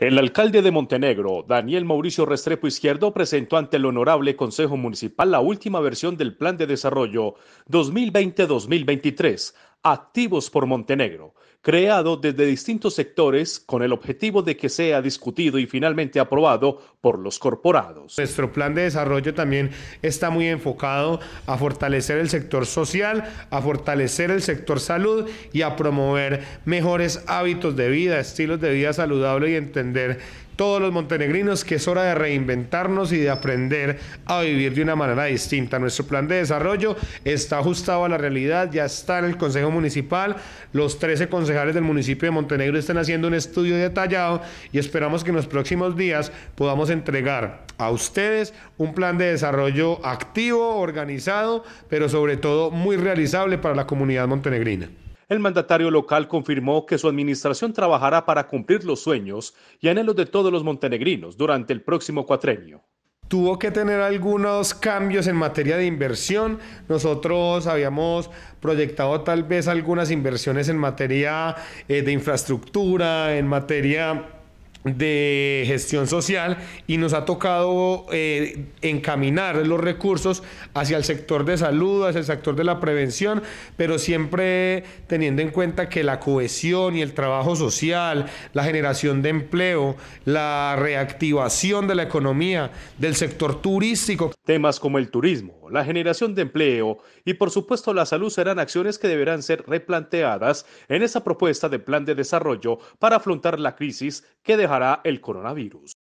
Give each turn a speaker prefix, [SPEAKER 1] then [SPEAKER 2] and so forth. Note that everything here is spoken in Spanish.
[SPEAKER 1] El alcalde de Montenegro, Daniel Mauricio Restrepo Izquierdo, presentó ante el Honorable Consejo Municipal la última versión del Plan de Desarrollo 2020-2023 Activos por Montenegro, creado desde distintos sectores con el objetivo de que sea discutido y finalmente aprobado por los corporados.
[SPEAKER 2] Nuestro plan de desarrollo también está muy enfocado a fortalecer el sector social, a fortalecer el sector salud y a promover mejores hábitos de vida, estilos de vida saludable y entender todos los montenegrinos que es hora de reinventarnos y de aprender a vivir de una manera distinta. Nuestro plan de desarrollo está ajustado a la realidad, ya está en el Consejo Municipal. Los 13 concejales del municipio de Montenegro están haciendo un estudio detallado y esperamos que en los próximos días podamos entregar a ustedes un plan de desarrollo
[SPEAKER 1] activo, organizado, pero sobre todo muy realizable para la comunidad montenegrina. El mandatario local confirmó que su administración trabajará para cumplir los sueños y anhelos de todos los montenegrinos durante el próximo cuatrenio
[SPEAKER 2] tuvo que tener algunos cambios en materia de inversión. Nosotros habíamos proyectado tal vez algunas inversiones en materia eh, de infraestructura, en materia de gestión social y nos ha tocado eh, encaminar los recursos hacia el sector de salud, hacia el sector de la prevención, pero siempre teniendo en cuenta que la cohesión y el trabajo social, la generación de empleo,
[SPEAKER 1] la reactivación de la economía, del sector turístico. Temas como el turismo, la generación de empleo y por supuesto la salud serán acciones que deberán ser replanteadas en esa propuesta de plan de desarrollo para afrontar la crisis que el coronavirus.